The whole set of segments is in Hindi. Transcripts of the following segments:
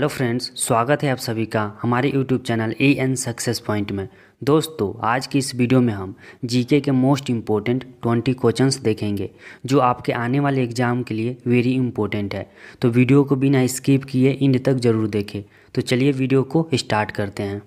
हेलो फ्रेंड्स स्वागत है आप सभी का हमारे YouTube channel A N success point में दोस्तों आज की इस वीडियो में हम जीके के मोस्ट इम्पोर्टेंट ट्वेंटी क्वेश्चंस देखेंगे जो आपके आने वाले एग्जाम के लिए वेरी इम्पोर्टेंट है तो वीडियो को बिना स्किप किए इंड तक ज़रूर देखें तो चलिए वीडियो को स्टार्ट करते हैं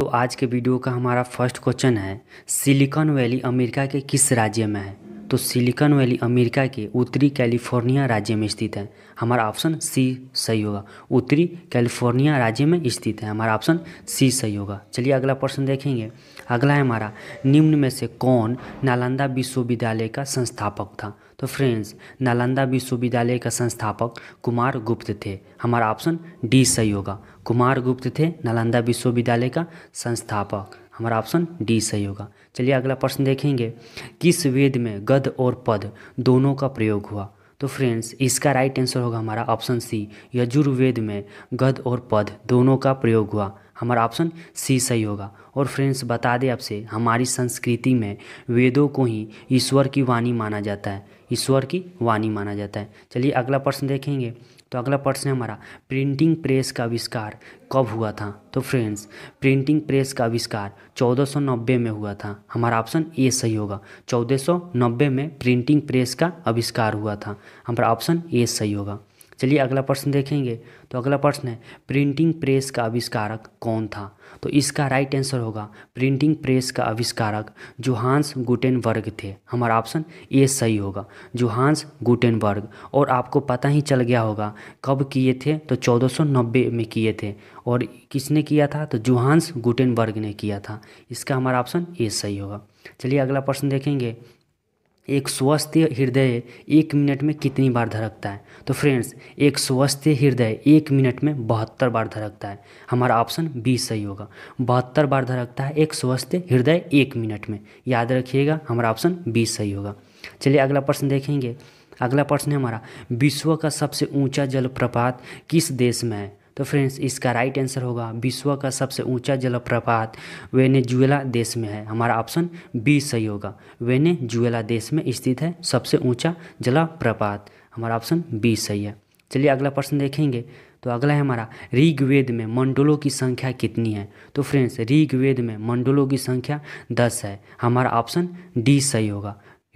तो आज के वीडियो का हमारा फर्स्ट क्वेश्चन है सिलिकॉन वैली अमेरिका के किस राज्य में है तो सिलिकॉन वैली अमेरिका के उत्तरी कैलिफोर्निया राज्य में स्थित है हमारा ऑप्शन सी सही होगा उत्तरी कैलिफोर्निया राज्य में स्थित है हमारा ऑप्शन सी सही होगा चलिए अगला प्रश्न देखेंगे अगला है हमारा निम्न में से कौन नालंदा विश्वविद्यालय का संस्थापक था तो फ्रेंड्स नालंदा विश्वविद्यालय का संस्थापक कुमार गुप्त थे हमारा ऑप्शन डी सही होगा कुमार गुप्त थे नालंदा विश्वविद्यालय का संस्थापक हमारा ऑप्शन डी सही होगा चलिए अगला प्रश्न देखेंगे किस वेद में गद और पद दोनों का प्रयोग हुआ तो फ्रेंड्स इसका राइट आंसर होगा हमारा ऑप्शन सी यजुर्वेद में गद और पद दोनों का प्रयोग हुआ हमारा ऑप्शन सी सही होगा और फ्रेंड्स बता दें आपसे हमारी संस्कृति में वेदों को ही ईश्वर की वाणी माना जाता है ईश्वर की वाणी माना जाता है चलिए अगला प्रश्न देखेंगे तो अगला प्रश्न है हमारा प्रिंटिंग प्रेस का आविष्कार कब हुआ था तो फ्रेंड्स प्रिंटिंग प्रेस का आविष्कार 1490 में हुआ था हमारा ऑप्शन ए सही होगा 1490 में प्रिंटिंग प्रेस का आविष्कार हुआ था हमारा ऑप्शन ए सही होगा चलिए अगला प्रश्न देखेंगे तो अगला प्रश्न है प्रिंटिंग प्रेस का आविष्कारक कौन था तो इसका राइट आंसर होगा प्रिंटिंग प्रेस का आविष्कारक जोहान्स गुटेनबर्ग थे हमारा ऑप्शन ए सही होगा जोहान्स गुटेनबर्ग और आपको पता ही चल गया होगा कब किए थे तो 1490 में किए थे और किसने किया था तो जोहान्स गुटेनबर्ग ने किया था इसका हमारा ऑप्शन ए सही होगा चलिए अगला प्रश्न देखेंगे एक स्वस्थ हृदय एक मिनट में कितनी बार धड़कता है तो फ्रेंड्स एक स्वस्थ हृदय एक मिनट में बहत्तर बार धड़कता है हमारा ऑप्शन बी सही होगा बहत्तर बार धड़कता है एक स्वस्थ हृदय एक मिनट में याद रखिएगा हमारा ऑप्शन बी सही होगा चलिए अगला प्रश्न देखेंगे अगला प्रश्न है हमारा विश्व का सबसे ऊंचा जलप्रपात किस देश में है तो फ्रेंड्स इसका राइट आंसर होगा विश्व का सबसे ऊंचा जलप्रपात वेनेजुएला देश में है हमारा ऑप्शन बी सही होगा वेनेजुएला देश में स्थित है सबसे ऊंचा जलप्रपात हमारा ऑप्शन बी सही है चलिए अगला प्रश्न देखेंगे तो अगला है हमारा ऋग्वेद में मंडलों की संख्या कितनी है तो फ्रेंड्स ऋग्वेद में मंडलों की संख्या दस है हमारा ऑप्शन डी सही होगा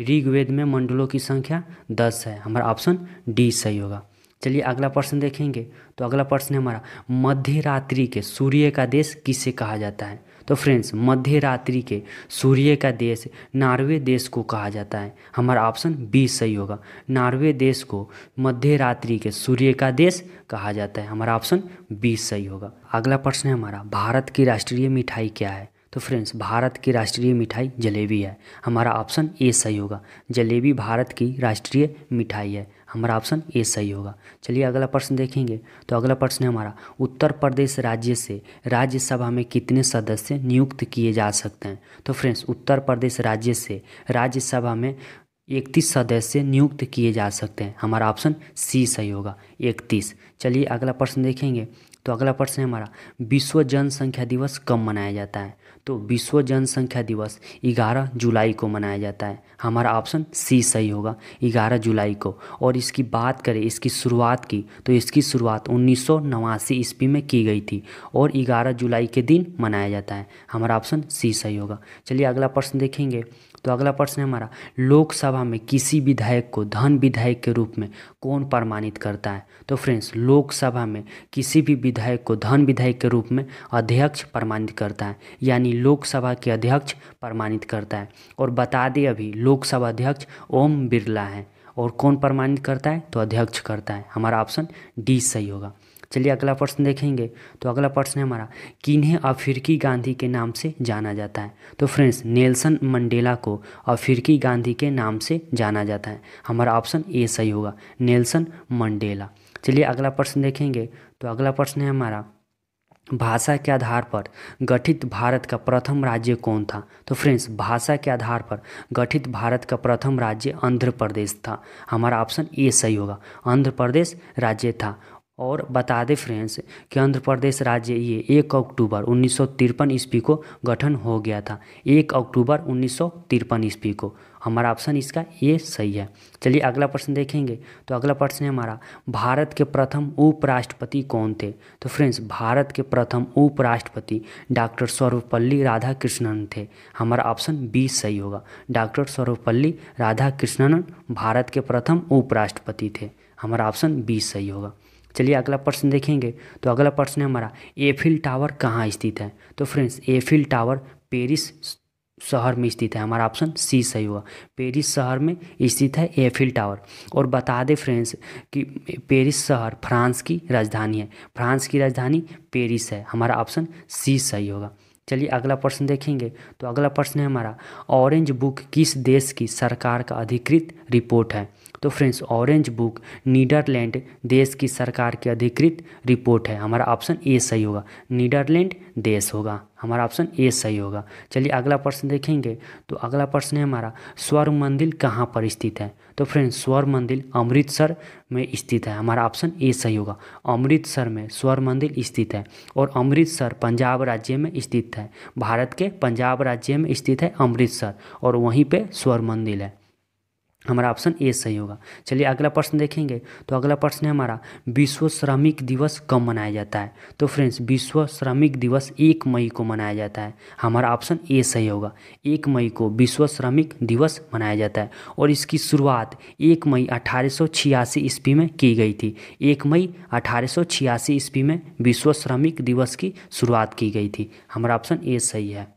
ऋग्वेद में मंडलों की संख्या दस है हमारा ऑप्शन डी सही होगा चलिए अगला प्रश्न देखेंगे तो अगला प्रश्न है हमारा मध्य रात्रि के सूर्य का देश किसे कहा जाता है तो फ्रेंड्स मध्य रात्रि के सूर्य का देश नार्वे देश को कहा जाता है हमारा ऑप्शन बी सही होगा नार्वे देश को मध्य रात्रि के सूर्य का देश कहा जाता है हमारा ऑप्शन बी सही होगा अगला प्रश्न है हमारा भारत की राष्ट्रीय मिठाई क्या है तो फ्रेंड्स भारत की राष्ट्रीय मिठाई जलेबी है हमारा ऑप्शन ए सही होगा जलेबी भारत की राष्ट्रीय मिठाई है हमारा ऑप्शन ए सही होगा चलिए अगला प्रश्न देखेंगे तो अगला प्रश्न है हमारा उत्तर प्रदेश राज्य से राज्यसभा में कितने सदस्य नियुक्त किए जा सकते हैं तो फ्रेंड्स उत्तर प्रदेश राज्य से राज्यसभा में इकतीस सदस्य नियुक्त किए जा सकते हैं हमारा ऑप्शन सी सही होगा इकतीस चलिए अगला प्रश्न देखेंगे तो अगला प्रश्न है हमारा विश्व जनसंख्या दिवस कब मनाया जाता है तो विश्व जनसंख्या दिवस 11 जुलाई को मनाया जाता है हमारा ऑप्शन सी सही होगा 11 जुलाई को और इसकी बात करें इसकी शुरुआत की तो इसकी शुरुआत उन्नीस ईस्वी में की गई थी और 11 जुलाई के दिन मनाया जाता है हमारा ऑप्शन सी सही होगा चलिए अगला प्रश्न देखेंगे तो अगला प्रश्न है हमारा लोकसभा में किसी विधायक को धन विधायक के रूप में कौन प्रमाणित करता है तो फ्रेंड्स लोकसभा में किसी भी विधायक को धन विधायक के रूप में अध्यक्ष प्रमाणित करता है यानी लोकसभा के अध्यक्ष प्रमाणित करता है और बता दें अभी लोकसभा अध्यक्ष ओम बिरला है और कौन प्रमाणित करता है तो अध्यक्ष करता है हमारा ऑप्शन डी सही होगा चलिए अगला प्रश्न देखेंगे तो अगला प्रश्न है हमारा किन्हें अफ्रीकी गांधी के नाम से जाना जाता है तो फ्रेंड्स नेल्सन मंडेला को अफ्रीकी गांधी के नाम से जाना जाता है हमारा ऑप्शन ए सही होगा नेल्सन मंडेला चलिए अगला प्रश्न देखेंगे तो अगला प्रश्न है हमारा भाषा के आधार पर गठित भारत का प्रथम राज्य कौन था तो फ्रेंड्स भाषा के आधार पर गठित भारत का प्रथम राज्य आंध्र प्रदेश था हमारा ऑप्शन ए सही होगा आंध्र प्रदेश राज्य था और बता दें फ्रेंड्स कि आंध्र प्रदेश राज्य ये एक अक्टूबर उन्नीस ईस्वी को गठन हो गया था एक अक्टूबर उन्नीस ईस्वी को हमारा ऑप्शन इसका ये सही है चलिए अगला प्रश्न देखेंगे तो अगला प्रश्न है हमारा भारत के प्रथम उपराष्ट्रपति कौन थे तो फ्रेंड्स भारत के प्रथम उपराष्ट्रपति डॉक्टर सर्वपल्ली राधाकृष्णन थे हमारा ऑप्शन बी सही होगा डॉक्टर सर्वपल्ली राधाकृष्णन भारत के प्रथम उपराष्ट्रपति थे हमारा ऑप्शन बी सही होगा चलिए अगला प्रश्न देखेंगे तो अगला प्रश्न है हमारा एफिल टावर कहाँ स्थित है तो फ्रेंड्स एफिल टावर पेरिस शहर में स्थित है हमारा ऑप्शन सी सही हुआ पेरिस शहर में स्थित है एफिल टावर और बता दें फ्रेंड्स कि पेरिस शहर फ्रांस की राजधानी है फ्रांस की राजधानी पेरिस है हमारा ऑप्शन सी सही होगा चलिए अगला प्रश्न देखेंगे तो अगला प्रश्न है हमारा ऑरेंज बुक किस देश की सरकार का अधिकृत रिपोर्ट है तो फ्रेंड्स ऑरेंज बुक नीदरलैंड देश की सरकार की अधिकृत रिपोर्ट है हमारा ऑप्शन ए सही होगा नीदरलैंड देश होगा हमारा ऑप्शन ए सही होगा चलिए अगला प्रश्न देखेंगे तो अगला प्रश्न है हमारा स्वर मंदिर कहाँ पर स्थित है तो फ्रेंड्स स्वर मंदिर अमृतसर में स्थित है हमारा ऑप्शन ए सही होगा अमृतसर में स्वर मंदिर स्थित है और अमृतसर पंजाब राज्य में स्थित है भारत के पंजाब राज्य में स्थित है अमृतसर और वहीं पर स्वर मंदिर है हमारा ऑप्शन ए सही होगा चलिए अगला प्रश्न देखेंगे तो अगला प्रश्न है हमारा विश्व श्रमिक दिवस कब मनाया जाता है तो फ्रेंड्स विश्व श्रमिक दिवस एक मई को मनाया जाता है हमारा ऑप्शन ए सही होगा एक मई को विश्व श्रमिक दिवस मनाया जाता है और इसकी शुरुआत एक मई अठारह ईस्वी में की गई थी एक मई अठारह ईस्वी में विश्व श्रमिक दिवस की शुरुआत की गई थी हमारा ऑप्शन ए सही है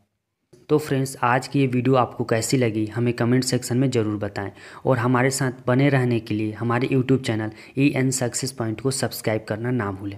तो फ्रेंड्स आज की ये वीडियो आपको कैसी लगी हमें कमेंट सेक्शन में ज़रूर बताएं और हमारे साथ बने रहने के लिए हमारे YouTube channel E N success point को सब्सक्राइब करना ना भूलें